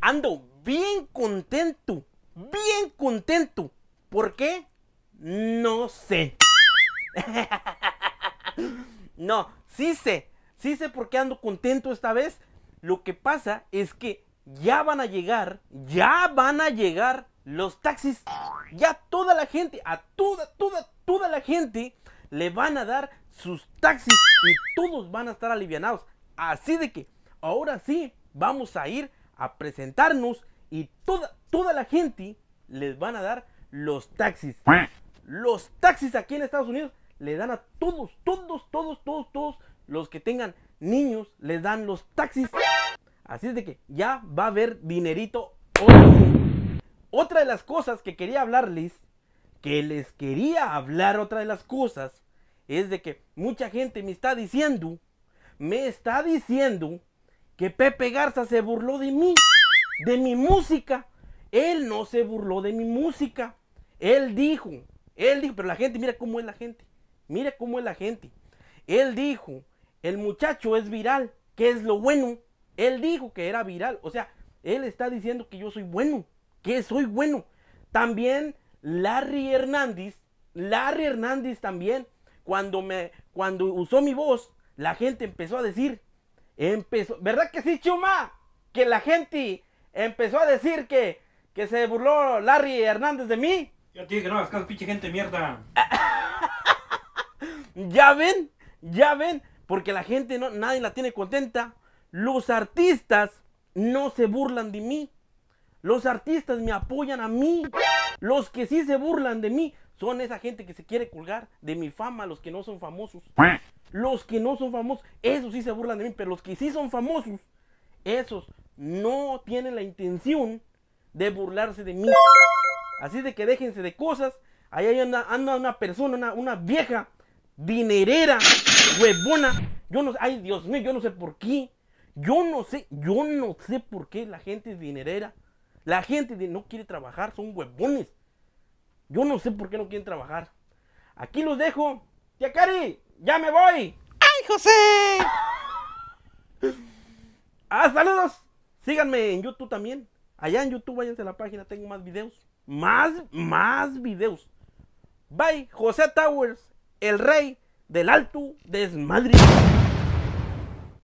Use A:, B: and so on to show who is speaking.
A: ando bien contento, bien contento. ¿Por qué? No sé. no, sí sé, sí sé por qué ando contento esta vez. Lo que pasa es que ya van a llegar, ya van a llegar los taxis. Ya toda la gente, a toda, toda, toda la gente le van a dar sus taxis y todos van a estar alivianados. Así de que ahora sí vamos a ir a presentarnos y toda, toda la gente les van a dar los taxis. Los taxis aquí en Estados Unidos le dan a todos, todos, todos, todos, todos los que tengan niños, les dan los taxis. Así es de que ya va a haber dinerito. Otra de las cosas que quería hablarles, que les quería hablar otra de las cosas, es de que mucha gente me está diciendo, me está diciendo que Pepe Garza se burló de mí, de mi música. Él no se burló de mi música. Él dijo, él dijo, pero la gente, mira cómo es la gente. Mira cómo es la gente. Él dijo, el muchacho es viral, que es lo bueno. Él dijo que era viral. O sea, él está diciendo que yo soy bueno, que soy bueno. También Larry Hernández, Larry Hernández también, cuando, me, cuando usó mi voz, la gente empezó a decir, Empezó, ¿verdad que sí, Chuma? Que la gente empezó a decir que, que se burló Larry Hernández de mí. Ya tiene que no que pinche gente mierda. ya ven, ya ven, porque la gente no, nadie la tiene contenta. Los artistas no se burlan de mí. Los artistas me apoyan a mí. Los que sí se burlan de mí son esa gente que se quiere colgar de mi fama, los que no son famosos. Los que no son famosos, esos sí se burlan de mí, pero los que sí son famosos, esos no tienen la intención de burlarse de mí. Así de que déjense de cosas. Ahí anda una persona, una, vieja, dinerera, huevona. Yo no ay Dios mío, yo no sé por qué. Yo no sé, yo no sé por qué la gente es dinerera. La gente no quiere trabajar, son huevones. Yo no sé por qué no quieren trabajar. Aquí los dejo. Tía ya me voy. ¡Ay, José! ah, saludos. Síganme en YouTube también. Allá en YouTube, váyanse a la página, tengo más videos. Más, más videos. Bye, José Towers, el rey del alto desmadre.